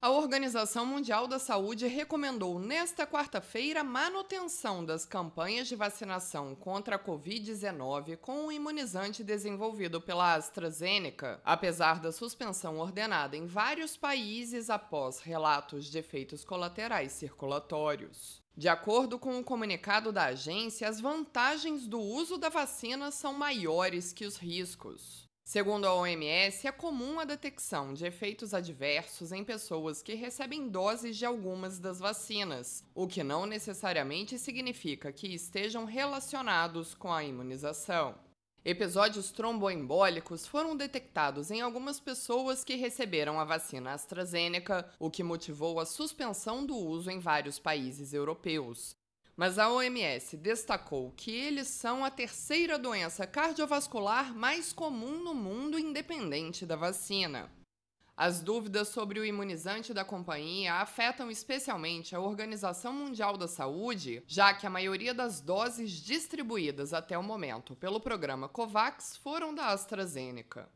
A Organização Mundial da Saúde recomendou nesta quarta-feira manutenção das campanhas de vacinação contra a Covid-19 com o imunizante desenvolvido pela AstraZeneca, apesar da suspensão ordenada em vários países após relatos de efeitos colaterais circulatórios. De acordo com o comunicado da agência, as vantagens do uso da vacina são maiores que os riscos. Segundo a OMS, é comum a detecção de efeitos adversos em pessoas que recebem doses de algumas das vacinas, o que não necessariamente significa que estejam relacionados com a imunização. Episódios tromboembólicos foram detectados em algumas pessoas que receberam a vacina AstraZeneca, o que motivou a suspensão do uso em vários países europeus. Mas a OMS destacou que eles são a terceira doença cardiovascular mais comum no mundo, independente da vacina. As dúvidas sobre o imunizante da companhia afetam especialmente a Organização Mundial da Saúde, já que a maioria das doses distribuídas até o momento pelo programa COVAX foram da AstraZeneca.